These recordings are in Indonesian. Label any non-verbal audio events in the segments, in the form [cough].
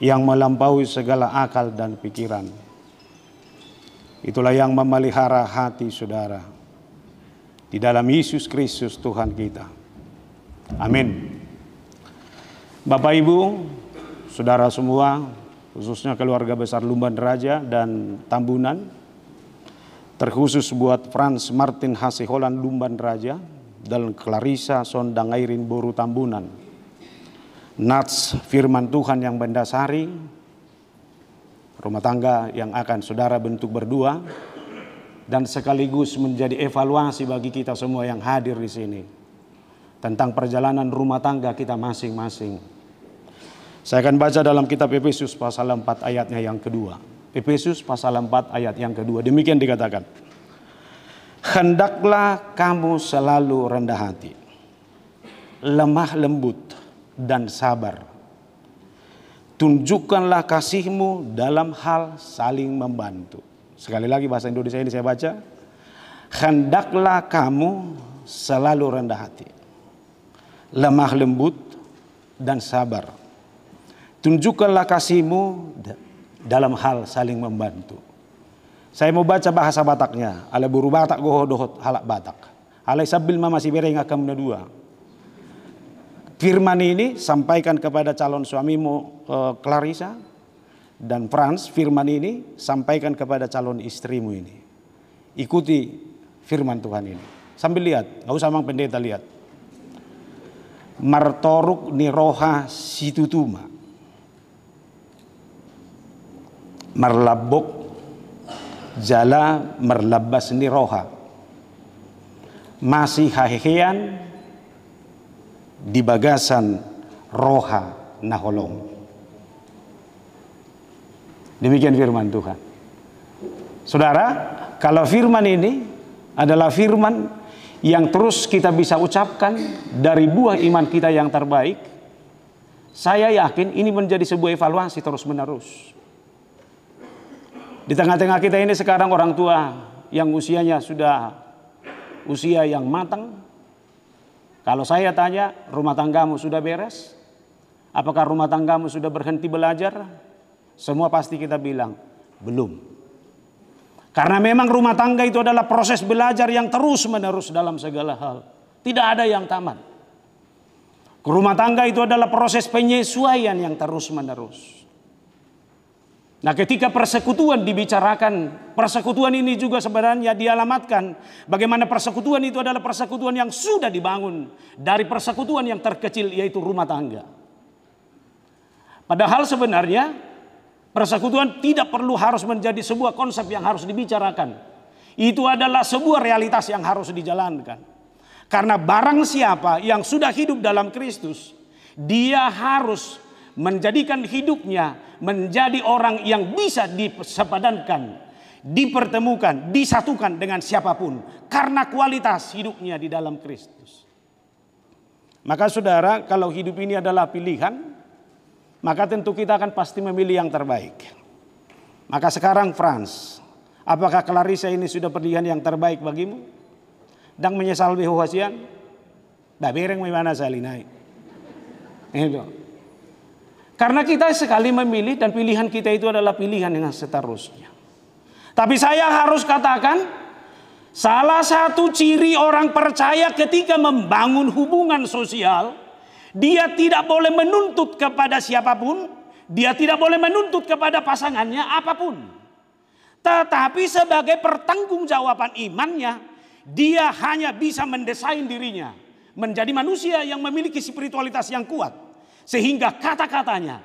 yang melampaui segala akal dan pikiran. Itulah yang memelihara hati saudara. Di dalam Yesus Kristus Tuhan kita. Amin. Bapak Ibu, saudara semua, khususnya keluarga besar Lumban Raja dan Tambunan, terkhusus buat Franz Martin Hasiholan Lumban Raja dan Clarissa Sondangairin Boru Tambunan nats firman Tuhan yang mendasari rumah tangga yang akan saudara bentuk berdua dan sekaligus menjadi evaluasi bagi kita semua yang hadir di sini tentang perjalanan rumah tangga kita masing-masing. Saya akan baca dalam kitab Efesus pasal 4 ayatnya yang kedua. Efesus pasal 4 ayat yang kedua. Demikian dikatakan. Hendaklah kamu selalu rendah hati, lemah lembut, dan sabar. Tunjukkanlah kasihmu dalam hal saling membantu. Sekali lagi bahasa Indonesia ini saya baca. Hendaklah kamu selalu rendah hati. Lemah lembut dan sabar. Tunjukkanlah kasihmu dalam hal saling membantu. Saya mau baca bahasa Bataknya. Ala buru Batak gohodohot halak Batak. Alai sabil mama si bereng dua firman ini sampaikan kepada calon suamimu eh, Clarissa dan Franz firman ini sampaikan kepada calon istrimu ini. Ikuti firman Tuhan ini. Sambil lihat, nggak usah mang pendeta lihat. Martoruk niroha situtuma. Marlabok jala merlabas niroha. Masih hahehean di bagasan roha naholong. Demikian firman Tuhan. Saudara, kalau firman ini adalah firman yang terus kita bisa ucapkan dari buah iman kita yang terbaik, saya yakin ini menjadi sebuah evaluasi terus-menerus. Di tengah-tengah kita ini sekarang orang tua yang usianya sudah usia yang matang, kalau saya tanya, rumah tanggamu sudah beres? Apakah rumah tanggamu sudah berhenti belajar? Semua pasti kita bilang, belum. Karena memang rumah tangga itu adalah proses belajar yang terus-menerus dalam segala hal. Tidak ada yang tamat. Rumah tangga itu adalah proses penyesuaian yang terus-menerus. Nah, ketika persekutuan dibicarakan, persekutuan ini juga sebenarnya dialamatkan bagaimana persekutuan itu adalah persekutuan yang sudah dibangun dari persekutuan yang terkecil yaitu rumah tangga. Padahal sebenarnya persekutuan tidak perlu harus menjadi sebuah konsep yang harus dibicarakan. Itu adalah sebuah realitas yang harus dijalankan. Karena barang siapa yang sudah hidup dalam Kristus, dia harus menjadikan hidupnya menjadi orang yang bisa disepadankan, dipertemukan, disatukan dengan siapapun karena kualitas hidupnya di dalam Kristus. Maka saudara, kalau hidup ini adalah pilihan, maka tentu kita akan pasti memilih yang terbaik. Maka sekarang Frans, apakah Clarissa ini sudah pilihan yang terbaik bagimu? Dan menyesal bihuasian? Tidak bereng mana saya karena kita sekali memilih dan pilihan kita itu adalah pilihan yang seterusnya. Tapi saya harus katakan, salah satu ciri orang percaya ketika membangun hubungan sosial, dia tidak boleh menuntut kepada siapapun, dia tidak boleh menuntut kepada pasangannya apapun. Tetapi sebagai pertanggungjawaban imannya, dia hanya bisa mendesain dirinya menjadi manusia yang memiliki spiritualitas yang kuat sehingga kata-katanya,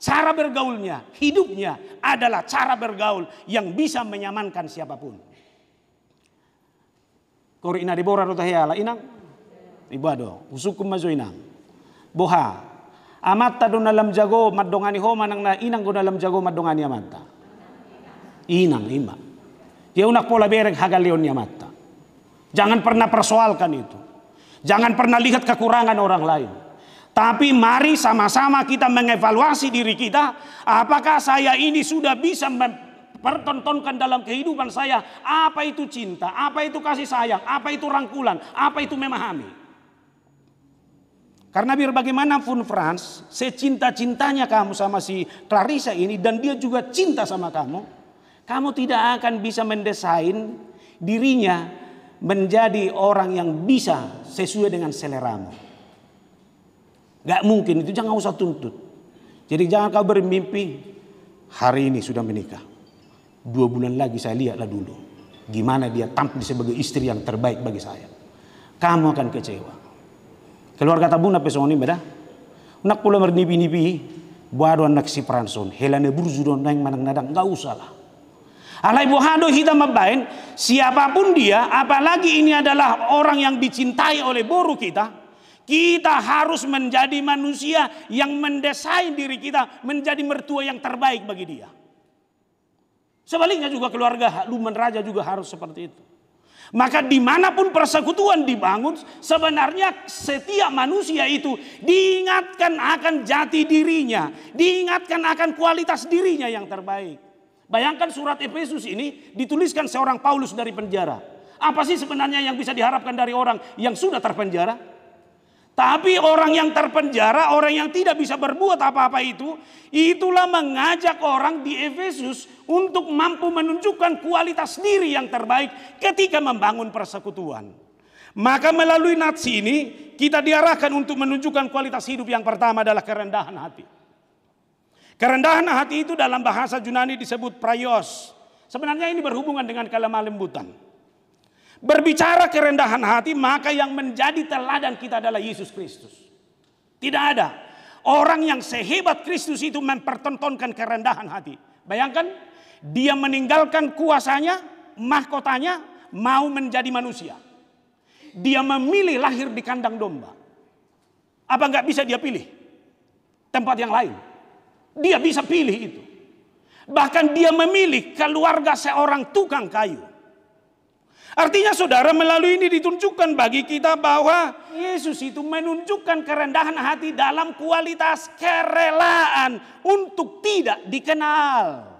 cara bergaulnya, hidupnya adalah cara bergaul yang bisa menyamankan siapapun. Korina debora rotahiyala inang ibado usukum inang, boha amata tadun dalam jago madongani ho manang na inang go dalam jago madongani amata inang ima dia unak pola bereng hagalion mata, jangan pernah persoalkan itu jangan pernah lihat kekurangan orang lain tapi mari sama-sama kita mengevaluasi diri kita. Apakah saya ini sudah bisa mempertontonkan dalam kehidupan saya. Apa itu cinta, apa itu kasih sayang, apa itu rangkulan, apa itu memahami. Karena biar bagaimanapun Franz, secinta-cintanya kamu sama si Clarissa ini dan dia juga cinta sama kamu. Kamu tidak akan bisa mendesain dirinya menjadi orang yang bisa sesuai dengan seleramu. Gak mungkin itu jangan usah tuntut. Jadi jangan kau bermimpi hari ini sudah menikah. Dua bulan lagi saya lihatlah dulu. Gimana dia tampil sebagai istri yang terbaik bagi saya. Kamu akan kecewa. Keluarga tabung na ini beda. Nak pula mernipi-nipi. Buat anak si peransun. Helane burzu don yang manang nadang. Gak usah lah. Alai buhado kita mabain. Siapapun dia. Apalagi ini adalah orang yang dicintai oleh boru kita kita harus menjadi manusia yang mendesain diri kita menjadi mertua yang terbaik bagi dia. Sebaliknya juga keluarga Lumen Raja juga harus seperti itu. Maka dimanapun persekutuan dibangun, sebenarnya setiap manusia itu diingatkan akan jati dirinya, diingatkan akan kualitas dirinya yang terbaik. Bayangkan surat Efesus ini dituliskan seorang Paulus dari penjara. Apa sih sebenarnya yang bisa diharapkan dari orang yang sudah terpenjara? Tapi orang yang terpenjara, orang yang tidak bisa berbuat apa-apa itu, itulah mengajak orang di Efesus untuk mampu menunjukkan kualitas diri yang terbaik ketika membangun persekutuan. Maka melalui nats ini kita diarahkan untuk menunjukkan kualitas hidup yang pertama adalah kerendahan hati. Kerendahan hati itu dalam bahasa Yunani disebut praios. Sebenarnya ini berhubungan dengan kalimat lembutan. Berbicara kerendahan hati, maka yang menjadi teladan kita adalah Yesus Kristus. Tidak ada orang yang sehebat Kristus itu mempertontonkan kerendahan hati. Bayangkan, dia meninggalkan kuasanya, mahkotanya, mau menjadi manusia. Dia memilih lahir di kandang domba. Apa nggak bisa dia pilih? Tempat yang lain. Dia bisa pilih itu. Bahkan dia memilih keluarga seorang tukang kayu. Artinya saudara melalui ini ditunjukkan bagi kita bahwa Yesus itu menunjukkan kerendahan hati dalam kualitas kerelaan untuk tidak dikenal.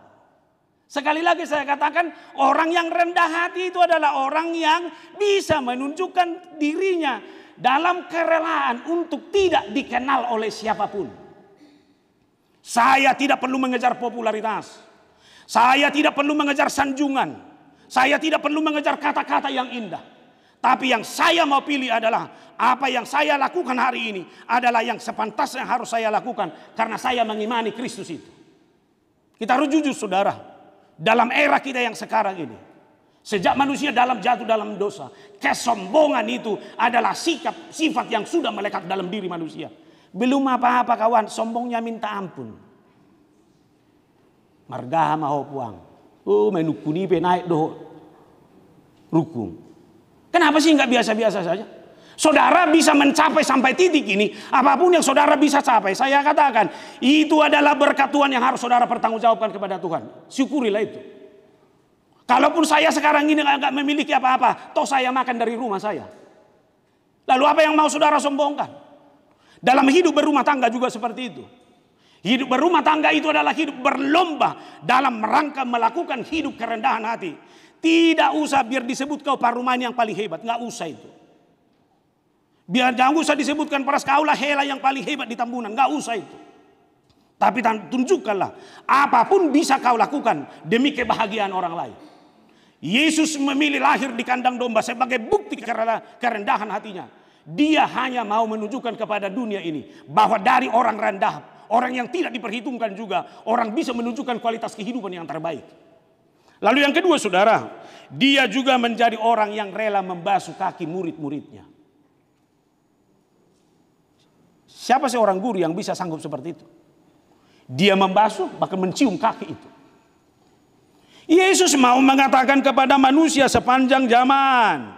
Sekali lagi saya katakan orang yang rendah hati itu adalah orang yang bisa menunjukkan dirinya dalam kerelaan untuk tidak dikenal oleh siapapun. Saya tidak perlu mengejar popularitas. Saya tidak perlu mengejar sanjungan. Saya tidak perlu mengejar kata-kata yang indah. Tapi yang saya mau pilih adalah apa yang saya lakukan hari ini adalah yang sepantasnya harus saya lakukan karena saya mengimani Kristus itu. Kita harus jujur saudara, dalam era kita yang sekarang ini. Sejak manusia dalam jatuh dalam dosa, kesombongan itu adalah sikap sifat yang sudah melekat dalam diri manusia. Belum apa-apa kawan, sombongnya minta ampun. Margaha mau puang. Oh, main ukuni pe naik doh. Rukun. Kenapa sih nggak biasa-biasa saja? Saudara bisa mencapai sampai titik ini, apapun yang saudara bisa capai, saya katakan, itu adalah berkat Tuhan yang harus saudara pertanggungjawabkan kepada Tuhan. Syukurilah itu. Kalaupun saya sekarang ini nggak memiliki apa-apa, toh saya makan dari rumah saya. Lalu apa yang mau saudara sombongkan? Dalam hidup berumah tangga juga seperti itu. Hidup berumah tangga itu adalah hidup berlomba dalam rangka melakukan hidup kerendahan hati. Tidak usah biar disebut kau paruman yang paling hebat, nggak usah itu. Biar jangan usah disebutkan para kaulah hela yang paling hebat di Tambunan, nggak usah itu. Tapi tunjukkanlah apapun bisa kau lakukan demi kebahagiaan orang lain. Yesus memilih lahir di kandang domba sebagai bukti karena kerendahan hatinya. Dia hanya mau menunjukkan kepada dunia ini bahwa dari orang rendah orang yang tidak diperhitungkan juga, orang bisa menunjukkan kualitas kehidupan yang terbaik. Lalu yang kedua saudara, dia juga menjadi orang yang rela membasuh kaki murid-muridnya. Siapa sih orang guru yang bisa sanggup seperti itu? Dia membasuh bahkan mencium kaki itu. Yesus mau mengatakan kepada manusia sepanjang zaman.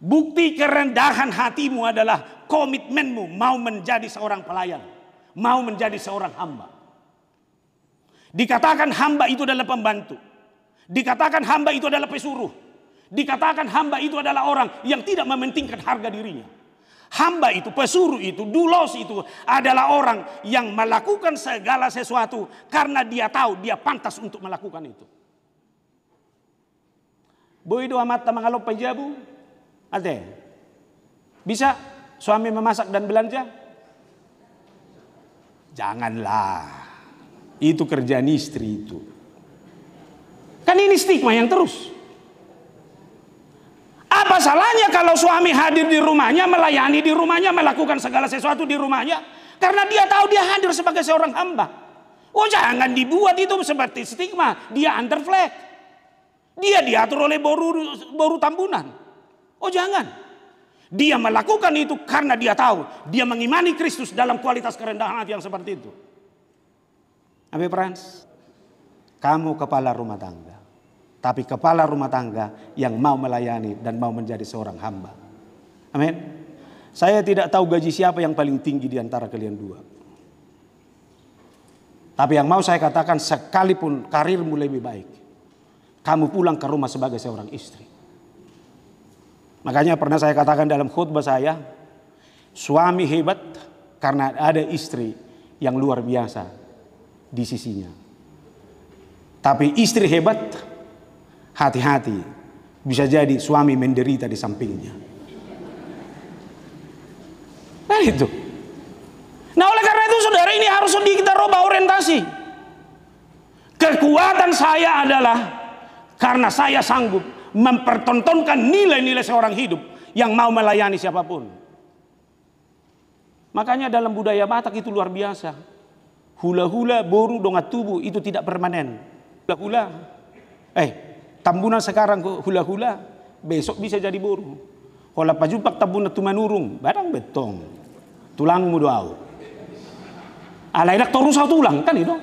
Bukti kerendahan hatimu adalah komitmenmu mau menjadi seorang pelayan mau menjadi seorang hamba. Dikatakan hamba itu adalah pembantu. Dikatakan hamba itu adalah pesuruh. Dikatakan hamba itu adalah orang yang tidak mementingkan harga dirinya. Hamba itu, pesuruh itu, dulos itu adalah orang yang melakukan segala sesuatu karena dia tahu dia pantas untuk melakukan itu. doa mata mengalop pejabu, ada? Bisa suami memasak dan belanja, Janganlah. Itu kerjaan istri itu. Kan ini stigma yang terus. Apa salahnya kalau suami hadir di rumahnya, melayani di rumahnya, melakukan segala sesuatu di rumahnya? Karena dia tahu dia hadir sebagai seorang hamba. Oh jangan dibuat itu seperti stigma. Dia under flag. Dia diatur oleh boru, boru tambunan. Oh jangan. Dia melakukan itu karena dia tahu. Dia mengimani Kristus dalam kualitas kerendahan hati yang seperti itu. Amin, Frans, kamu kepala rumah tangga. Tapi kepala rumah tangga yang mau melayani dan mau menjadi seorang hamba. Amin. Saya tidak tahu gaji siapa yang paling tinggi di antara kalian dua. Tapi yang mau saya katakan sekalipun karirmu lebih baik. Kamu pulang ke rumah sebagai seorang istri. Makanya pernah saya katakan dalam khutbah saya, suami hebat karena ada istri yang luar biasa di sisinya. Tapi istri hebat, hati-hati, bisa jadi suami menderita di sampingnya. Nah itu. Nah oleh karena itu saudara ini harus kita rubah orientasi. Kekuatan saya adalah karena saya sanggup mempertontonkan nilai-nilai seorang hidup yang mau melayani siapapun. Makanya dalam budaya Batak itu luar biasa. Hula-hula, boru, dongat tubuh itu tidak permanen. Hula-hula. Eh, tambunan sekarang hula-hula, besok bisa jadi boru. Kalau pajumpak tambunan tumanurung, barang betong. Tulangmu doau. Alainak torus tulang, kan itu.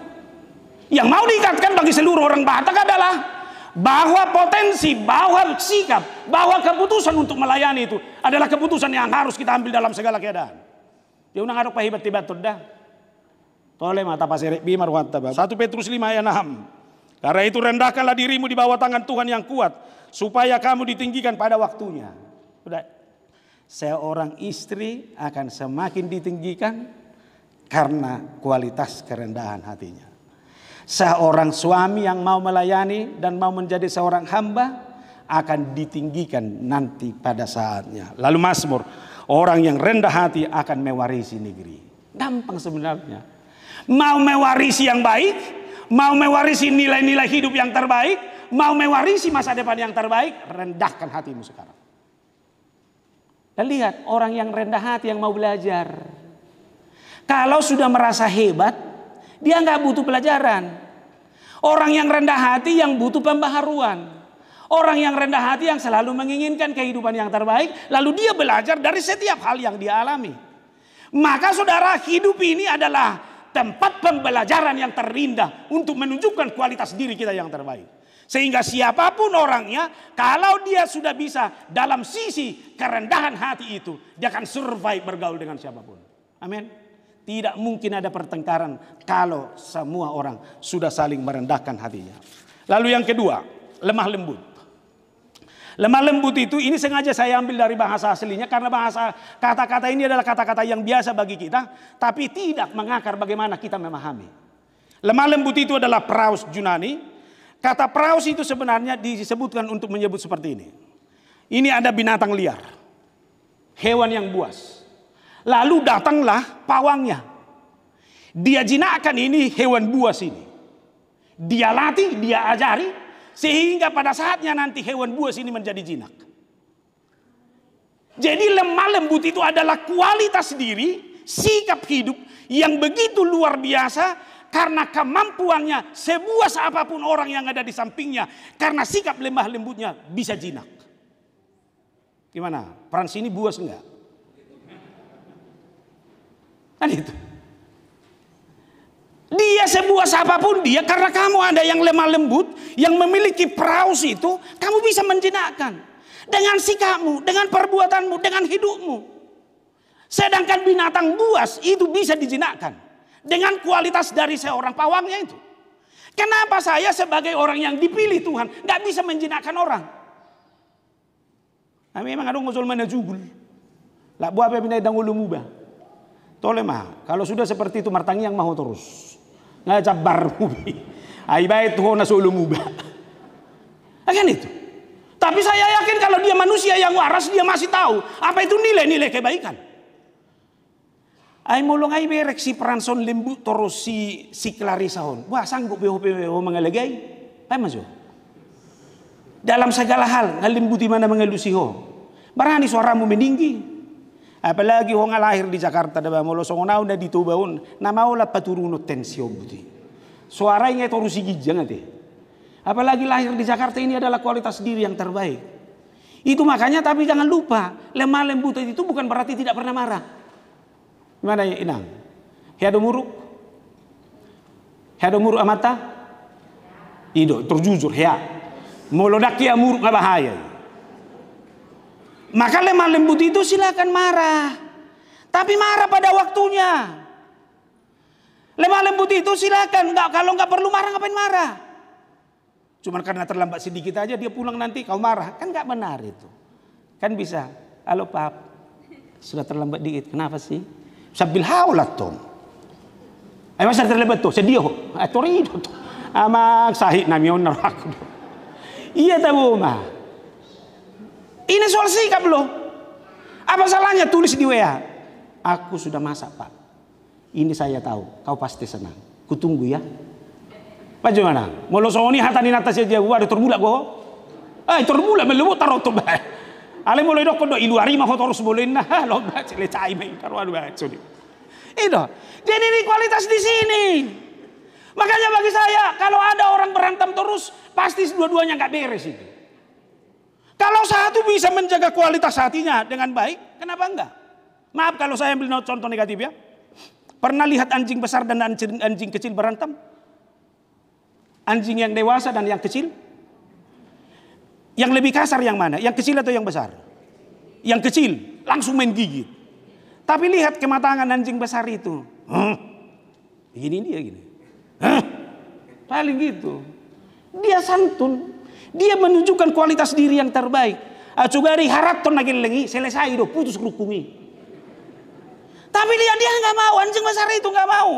Yang mau diikatkan bagi seluruh orang Batak adalah bahwa potensi, bahwa sikap, bahwa keputusan untuk melayani itu adalah keputusan yang harus kita ambil dalam segala keadaan. Dia undang adok pahibat tiba dah. Tole mata pasirek bimar wantabab. Satu Petrus lima ayat enam. Karena itu rendahkanlah dirimu di bawah tangan Tuhan yang kuat. Supaya kamu ditinggikan pada waktunya. Sudah. Seorang istri akan semakin ditinggikan karena kualitas kerendahan hatinya. Seorang suami yang mau melayani dan mau menjadi seorang hamba akan ditinggikan nanti pada saatnya. Lalu Mazmur, orang yang rendah hati akan mewarisi negeri. Gampang sebenarnya. Mau mewarisi yang baik, mau mewarisi nilai-nilai hidup yang terbaik, mau mewarisi masa depan yang terbaik, rendahkan hatimu sekarang. Dan lihat orang yang rendah hati yang mau belajar. Kalau sudah merasa hebat, dia nggak butuh pelajaran. Orang yang rendah hati yang butuh pembaharuan. Orang yang rendah hati yang selalu menginginkan kehidupan yang terbaik, lalu dia belajar dari setiap hal yang dia alami. Maka saudara, hidup ini adalah tempat pembelajaran yang terindah untuk menunjukkan kualitas diri kita yang terbaik. Sehingga siapapun orangnya, kalau dia sudah bisa dalam sisi kerendahan hati itu, dia akan survive bergaul dengan siapapun. Amin. Tidak mungkin ada pertengkaran kalau semua orang sudah saling merendahkan hatinya. Lalu yang kedua, lemah lembut. Lemah lembut itu ini sengaja saya ambil dari bahasa aslinya karena bahasa kata-kata ini adalah kata-kata yang biasa bagi kita tapi tidak mengakar bagaimana kita memahami. Lemah lembut itu adalah praus Yunani. Kata praus itu sebenarnya disebutkan untuk menyebut seperti ini. Ini ada binatang liar. Hewan yang buas. Lalu datanglah pawangnya. Dia jinakkan ini hewan buas ini. Dia latih, dia ajari. Sehingga pada saatnya nanti hewan buas ini menjadi jinak. Jadi lemah lembut itu adalah kualitas diri, sikap hidup yang begitu luar biasa karena kemampuannya sebuas apapun orang yang ada di sampingnya karena sikap lemah lembutnya bisa jinak. Gimana? Peran sini buas enggak? Kan itu. Dia sebuah siapapun dia karena kamu ada yang lemah lembut, yang memiliki peraus itu, kamu bisa menjinakkan dengan sikapmu, dengan perbuatanmu, dengan hidupmu. Sedangkan binatang buas itu bisa dijinakkan dengan kualitas dari seorang pawangnya itu. Kenapa saya sebagai orang yang dipilih Tuhan nggak bisa menjinakkan orang? Kami nah, memang ada ngusul mana jugul. Lah buah apa pindah dangulu mubah. Tolema, Kalau sudah seperti itu martangi yang mau terus. nggak Ngajak barmubi. [laughs] Aibait tuh nasulumuba. [laughs] Akan itu. Tapi saya yakin kalau dia manusia yang waras dia masih tahu apa itu nilai-nilai kebaikan. Ai mulung ai berek si peranson lembu terus si si hon. Wah sanggup beho mengalagay. Ai masuk. Dalam segala hal ngalimbu di mana mengelusiho. Barani suaramu meninggi apalagi orang lahir di Jakarta ada bamolo songona unda di tobaun na maula paturuno tensi obuti suaranya itu gigi jangan deh. apalagi lahir di Jakarta ini adalah kualitas diri yang terbaik itu makanya tapi jangan lupa lemah lembut itu bukan berarti tidak pernah marah gimana ya inang hiadu muruk hiadu muruk amata ido terjujur ya Molodaki amuruk muruk bahaya maka lemah lembut itu silakan marah. Tapi marah pada waktunya. Lemah lembut itu silakan. Enggak, kalau nggak perlu marah ngapain marah? Cuman karena terlambat sedikit aja dia pulang nanti kau marah. Kan nggak benar itu. Kan bisa. Halo pap. Sudah terlambat dikit. Kenapa sih? Sabil haulat tom. Emang masa terlambat tuh. Sedih. Eh, Atorido tuh. Amak sahih namion aku. Iya tahu mah. Ini soal sikap loh. Apa salahnya tulis di WA? Aku sudah masak pak. Ini saya tahu. Kau pasti senang. Kutunggu ya. Bagaimana? Molo soni hatani ya, dia gua ada terbulak gua. Eh terbulak melebut taruh tuh baik. Ale mulai dok kodo iluari mah kotor nah [laughs] lo baca lecai main taruh aduh baik sudi. Itu. Jadi ini kualitas di sini. Makanya bagi saya kalau ada orang berantem terus pasti dua-duanya nggak beres itu. Kalau itu bisa menjaga kualitas hatinya dengan baik, kenapa enggak? Maaf kalau saya ambil contoh negatif ya. Pernah lihat anjing besar dan anjing, anjing kecil berantem? Anjing yang dewasa dan yang kecil? Yang lebih kasar yang mana? Yang kecil atau yang besar? Yang kecil langsung main gigi. Tapi lihat kematangan anjing besar itu. Begini Gini dia gini. Huh? Paling gitu. Dia santun, dia menunjukkan kualitas diri yang terbaik. Ah, coba hari harap ton lagi lagi selesai do putus rukumi. Tapi dia dia nggak mau anjing besar itu nggak mau.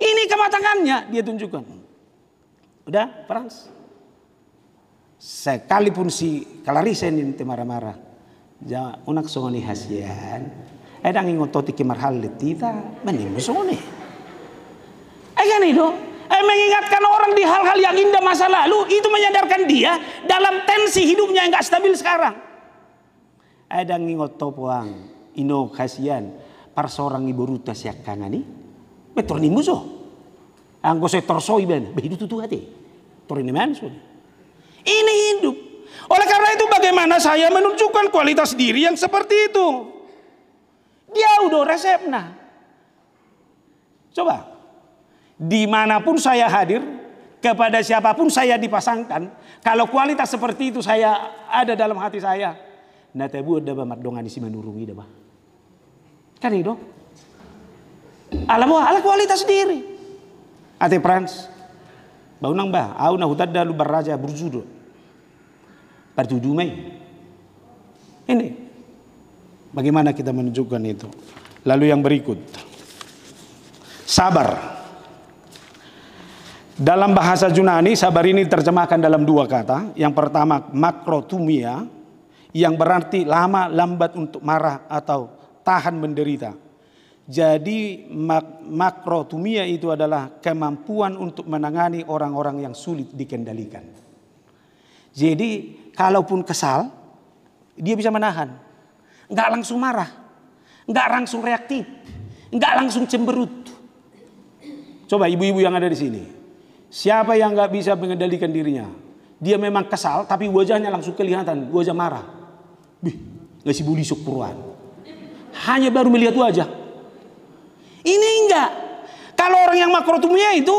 Ini kematangannya dia tunjukkan. Udah perang. Sekalipun si Kalarisen ini marah-marah. Jangan unak sungoni hasian. Edang ingototi kemarhal letita sungoni. Eh, kan itu eh, mengingatkan orang di hal-hal yang indah masa lalu itu menyadarkan dia dalam tensi hidupnya yang nggak stabil sekarang ada ngingot topuang ino kasihan par seorang ibu ruta siak ini betul ni musuh anggo saya soi ben begitu tutu hati turunin mansun ini hidup oleh karena itu bagaimana saya menunjukkan kualitas diri yang seperti itu dia udah resepnya, coba Dimanapun saya hadir, kepada siapapun saya dipasangkan. Kalau kualitas seperti itu saya ada dalam hati saya. Natebu ada bamat dongani si manurungi dah Kan itu. Alamu ala kualitas sendiri, Ate Prans. nang bah, au hutan hutadda raja berjudu. berjudo. main Ini. Bagaimana kita menunjukkan itu? Lalu yang berikut. Sabar. Dalam bahasa Yunani, sabar ini terjemahkan dalam dua kata. Yang pertama, makrotumia, yang berarti lama lambat untuk marah atau tahan menderita. Jadi mak makrotumia itu adalah kemampuan untuk menangani orang-orang yang sulit dikendalikan. Jadi kalaupun kesal, dia bisa menahan. Enggak langsung marah, enggak langsung reaktif, enggak langsung cemberut. Coba ibu-ibu yang ada di sini, Siapa yang nggak bisa mengendalikan dirinya? Dia memang kesal, tapi wajahnya langsung kelihatan, wajah marah. Bih, nggak sih buli purwan. Hanya baru melihat wajah. Ini enggak. Kalau orang yang makrotumnya itu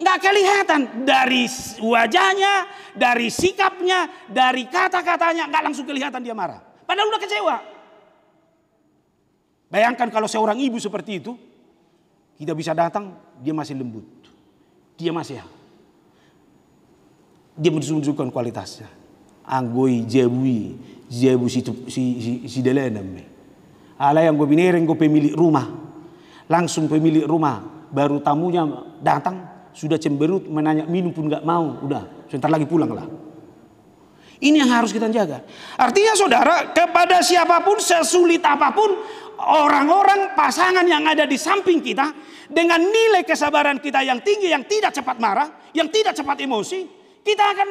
nggak kelihatan dari wajahnya, dari sikapnya, dari kata-katanya nggak langsung kelihatan dia marah. Padahal udah kecewa. Bayangkan kalau seorang ibu seperti itu, tidak bisa datang, dia masih lembut dia masih dia menunjukkan kualitasnya Anggoy, jebui jebu si si si, si ala yang gue binereng gue pemilik rumah langsung pemilik rumah baru tamunya datang sudah cemberut menanya minum pun nggak mau udah sebentar lagi pulang lah ini yang iya. harus kita jaga. Artinya saudara, kepada siapapun sesulit apapun, orang-orang pasangan yang ada di samping kita, dengan nilai kesabaran kita yang tinggi, yang tidak cepat marah, yang tidak cepat emosi, kita akan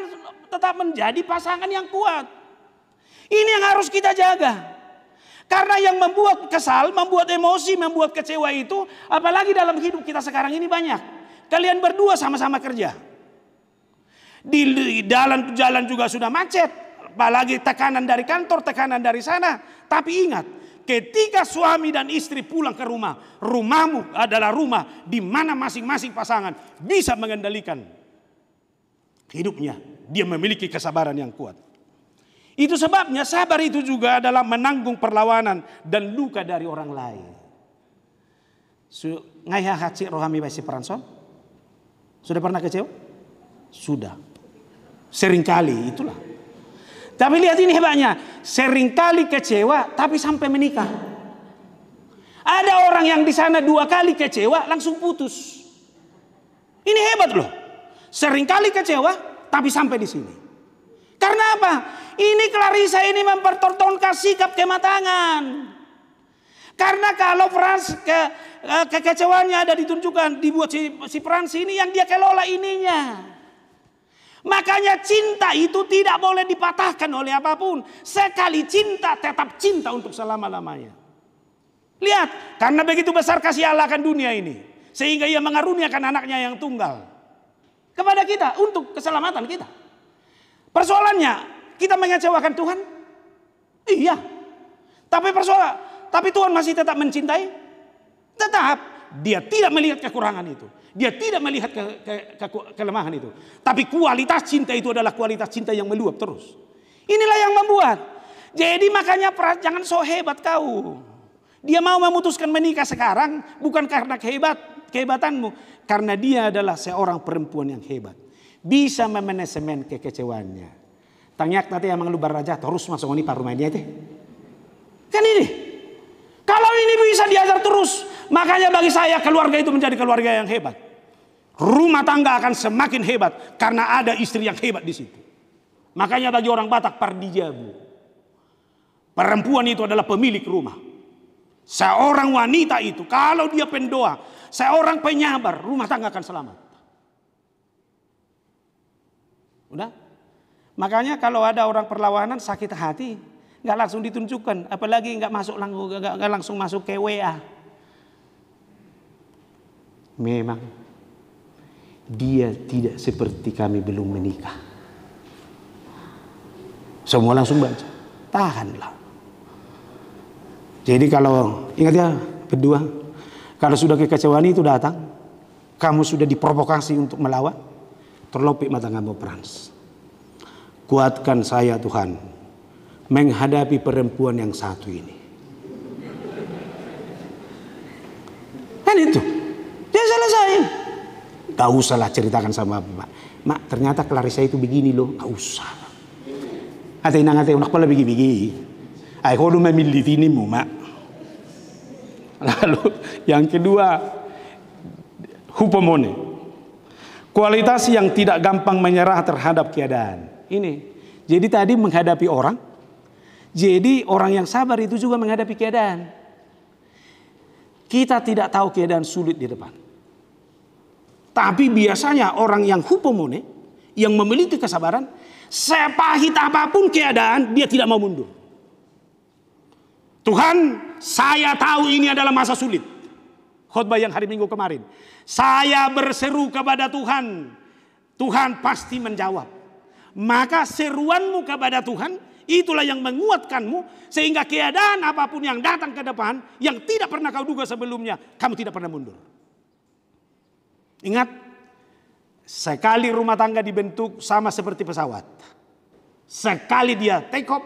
tetap menjadi pasangan yang kuat. Ini yang harus kita jaga. Karena yang membuat kesal, membuat emosi, membuat kecewa itu, apalagi dalam hidup kita sekarang ini banyak. Kalian berdua sama-sama kerja. Di dalam jalan juga sudah macet. Apalagi tekanan dari kantor, tekanan dari sana. Tapi ingat, ketika suami dan istri pulang ke rumah, rumahmu adalah rumah di mana masing-masing pasangan bisa mengendalikan hidupnya. Dia memiliki kesabaran yang kuat. Itu sebabnya sabar itu juga adalah menanggung perlawanan dan luka dari orang lain. Ngaya haci rohami basi Sudah pernah kecewa? Sudah. Seringkali itulah. Tapi lihat ini hebatnya, seringkali kecewa tapi sampai menikah. Ada orang yang di sana dua kali kecewa langsung putus. Ini hebat loh. Seringkali kecewa tapi sampai di sini. Karena apa? Ini Clarissa ini mempertontonkan sikap kematangan. Karena kalau Frans ke, eh, kekecewaannya ada ditunjukkan dibuat si, si Frans ini yang dia kelola ininya. Makanya cinta itu tidak boleh dipatahkan oleh apapun. Sekali cinta tetap cinta untuk selama-lamanya. Lihat, karena begitu besar kasih Allah akan dunia ini. Sehingga ia mengaruniakan anaknya yang tunggal. Kepada kita, untuk keselamatan kita. Persoalannya, kita mengecewakan Tuhan? Iya. Tapi persoalan, tapi Tuhan masih tetap mencintai? Tetap dia tidak melihat kekurangan itu. Dia tidak melihat ke, ke, ke, kelemahan itu. Tapi kualitas cinta itu adalah kualitas cinta yang meluap terus. Inilah yang membuat. Jadi makanya jangan so hebat kau. Dia mau memutuskan menikah sekarang bukan karena kehebat, kehebatanmu. Karena dia adalah seorang perempuan yang hebat. Bisa memanajemen kekecewaannya. Tanya nanti yang mengeluh raja terus masuk ini dia ya, itu. Kan ini. Kalau ini bisa diajar terus, makanya bagi saya keluarga itu menjadi keluarga yang hebat. Rumah tangga akan semakin hebat karena ada istri yang hebat di situ. Makanya bagi orang Batak pardijabu. Perempuan itu adalah pemilik rumah. Seorang wanita itu kalau dia pendoa, seorang penyabar, rumah tangga akan selamat. Udah? Makanya kalau ada orang perlawanan sakit hati, nggak langsung ditunjukkan, apalagi nggak masuk langsung nggak langsung masuk ke WA. Memang dia tidak seperti kami belum menikah. Semua langsung baca, tahanlah. Jadi kalau ingat ya berdua, kalau sudah kekecewaan itu datang, kamu sudah diprovokasi untuk melawan, terlopik mata kamu perans. Kuatkan saya Tuhan menghadapi perempuan yang satu ini. Kan itu. Dia selesai. Gak usahlah ceritakan sama Bapak. Mak, ternyata Clarissa itu begini loh. Gak usah. Ate nangat, ate unak pala begini Aku udah memilih ini mu, Mak. Lalu yang kedua, hupomone. Kualitas yang tidak gampang menyerah terhadap keadaan. Ini. Jadi tadi menghadapi orang, jadi orang yang sabar itu juga menghadapi keadaan. Kita tidak tahu keadaan sulit di depan. Tapi biasanya orang yang hupomone, yang memiliki kesabaran, sepahit apapun keadaan, dia tidak mau mundur. Tuhan, saya tahu ini adalah masa sulit. Khotbah yang hari Minggu kemarin. Saya berseru kepada Tuhan. Tuhan pasti menjawab. Maka seruanmu kepada Tuhan Itulah yang menguatkanmu sehingga keadaan apapun yang datang ke depan yang tidak pernah kau duga sebelumnya, kamu tidak pernah mundur. Ingat, sekali rumah tangga dibentuk sama seperti pesawat. Sekali dia take off,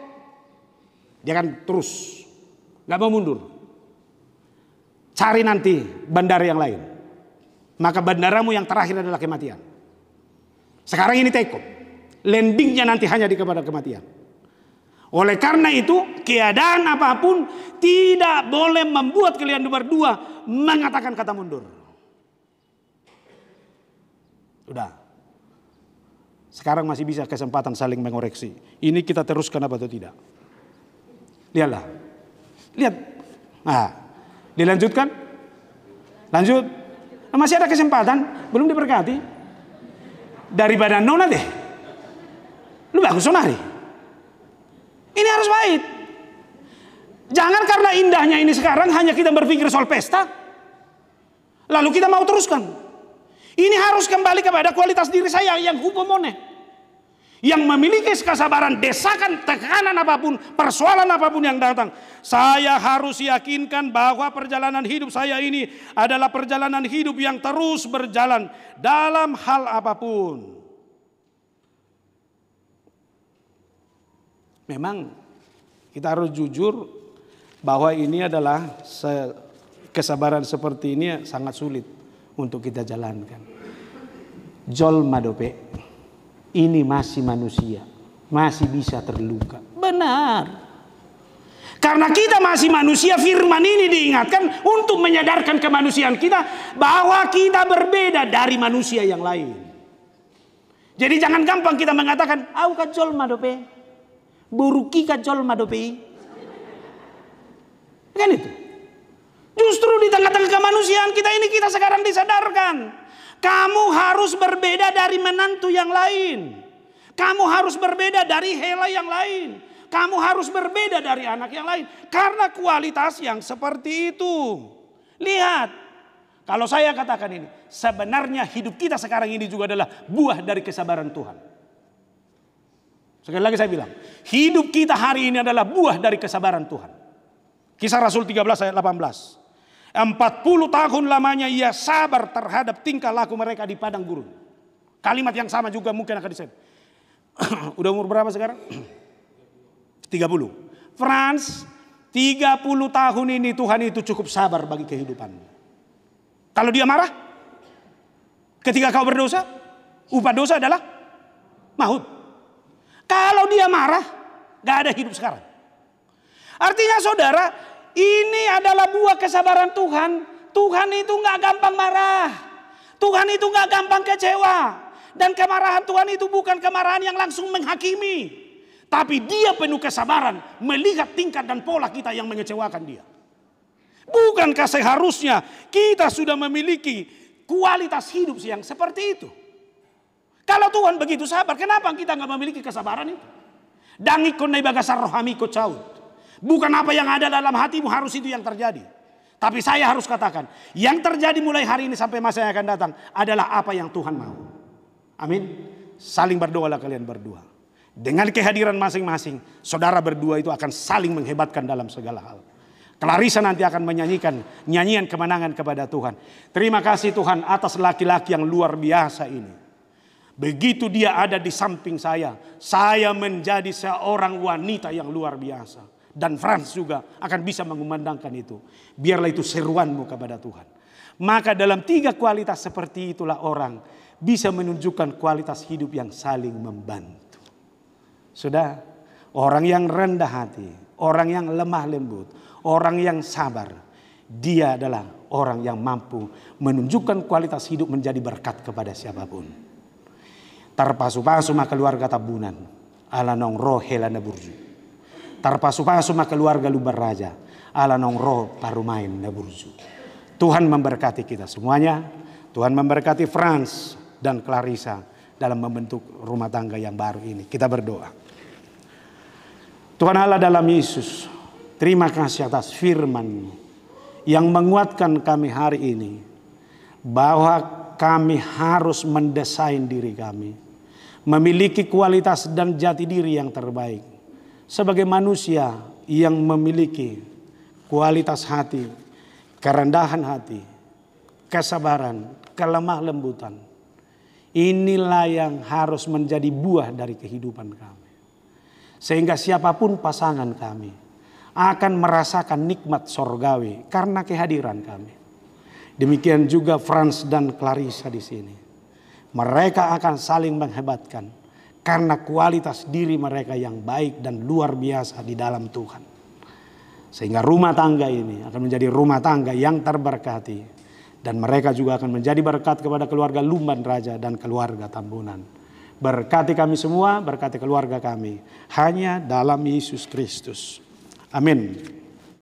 dia akan terus nggak mau mundur. Cari nanti bandara yang lain. Maka bandaramu yang terakhir adalah kematian. Sekarang ini take off. Landingnya nanti hanya di kepada kematian. Oleh karena itu, keadaan apapun tidak boleh membuat kalian berdua mengatakan kata mundur. sudah, Sekarang masih bisa kesempatan saling mengoreksi. Ini kita teruskan apa atau tidak? Lihatlah. Lihat. Nah, dilanjutkan? Lanjut. Nah, masih ada kesempatan, belum diberkati. daripada nona deh. Lu bagus sonari. Ini harus baik. Jangan karena indahnya ini sekarang hanya kita berpikir soal pesta. Lalu kita mau teruskan. Ini harus kembali kepada kualitas diri saya yang hubomone. Yang memiliki kesabaran, desakan, tekanan apapun, persoalan apapun yang datang. Saya harus yakinkan bahwa perjalanan hidup saya ini adalah perjalanan hidup yang terus berjalan dalam hal apapun. Memang kita harus jujur bahwa ini adalah kesabaran seperti ini sangat sulit untuk kita jalankan. Jol Madope, ini masih manusia, masih bisa terluka. Benar. Karena kita masih manusia, firman ini diingatkan untuk menyadarkan kemanusiaan kita bahwa kita berbeda dari manusia yang lain. Jadi jangan gampang kita mengatakan, "Aku kan Jol madope." buruki kacol madopi. Kan itu. Justru di tengah-tengah kemanusiaan kita ini kita sekarang disadarkan. Kamu harus berbeda dari menantu yang lain. Kamu harus berbeda dari hela yang lain. Kamu harus berbeda dari anak yang lain. Karena kualitas yang seperti itu. Lihat. Kalau saya katakan ini. Sebenarnya hidup kita sekarang ini juga adalah buah dari kesabaran Tuhan. Sekali lagi saya bilang, hidup kita hari ini adalah buah dari kesabaran Tuhan. Kisah Rasul 13 ayat 18. 40 tahun lamanya ia sabar terhadap tingkah laku mereka di padang gurun. Kalimat yang sama juga mungkin akan disebut. [coughs] Udah umur berapa sekarang? 30. Franz, 30 tahun ini Tuhan itu cukup sabar bagi kehidupanmu. Kalau dia marah, ketika kau berdosa, upah dosa adalah maut kalau dia marah, gak ada hidup sekarang. Artinya saudara, ini adalah buah kesabaran Tuhan. Tuhan itu gak gampang marah. Tuhan itu gak gampang kecewa. Dan kemarahan Tuhan itu bukan kemarahan yang langsung menghakimi. Tapi dia penuh kesabaran melihat tingkat dan pola kita yang mengecewakan dia. Bukankah seharusnya kita sudah memiliki kualitas hidup yang seperti itu? Kalau Tuhan begitu sabar, kenapa kita nggak memiliki kesabaran itu? Dangikon nai bagasar rohamiko caut. Bukan apa yang ada dalam hatimu harus itu yang terjadi. Tapi saya harus katakan, yang terjadi mulai hari ini sampai masa yang akan datang adalah apa yang Tuhan mau. Amin. Saling berdoalah kalian berdua. Dengan kehadiran masing-masing, saudara berdua itu akan saling menghebatkan dalam segala hal. Clarissa nanti akan menyanyikan nyanyian kemenangan kepada Tuhan. Terima kasih Tuhan atas laki-laki yang luar biasa ini. Begitu dia ada di samping saya, saya menjadi seorang wanita yang luar biasa. Dan Frans juga akan bisa mengumandangkan itu. Biarlah itu seruanmu kepada Tuhan. Maka dalam tiga kualitas seperti itulah orang bisa menunjukkan kualitas hidup yang saling membantu. Sudah, orang yang rendah hati, orang yang lemah lembut, orang yang sabar, dia adalah orang yang mampu menunjukkan kualitas hidup menjadi berkat kepada siapapun. Tarpasu-pasu ma keluarga tabunan. Ala nong roh helana burju. Tarpasu-pasu ma keluarga lubar raja. Ala nong roh parumain na burju. Tuhan memberkati kita semuanya. Tuhan memberkati Franz dan Clarissa dalam membentuk rumah tangga yang baru ini. Kita berdoa. Tuhan Allah dalam Yesus, terima kasih atas firman yang menguatkan kami hari ini bahwa kami harus mendesain diri kami. Memiliki kualitas dan jati diri yang terbaik. Sebagai manusia yang memiliki kualitas hati, kerendahan hati, kesabaran, kelemah lembutan. Inilah yang harus menjadi buah dari kehidupan kami. Sehingga siapapun pasangan kami akan merasakan nikmat sorgawi karena kehadiran kami. Demikian juga Franz dan Clarissa di sini. Mereka akan saling menghebatkan karena kualitas diri mereka yang baik dan luar biasa di dalam Tuhan. Sehingga rumah tangga ini akan menjadi rumah tangga yang terberkati. Dan mereka juga akan menjadi berkat kepada keluarga Lumban Raja dan keluarga Tambunan. Berkati kami semua, berkati keluarga kami. Hanya dalam Yesus Kristus. Amin.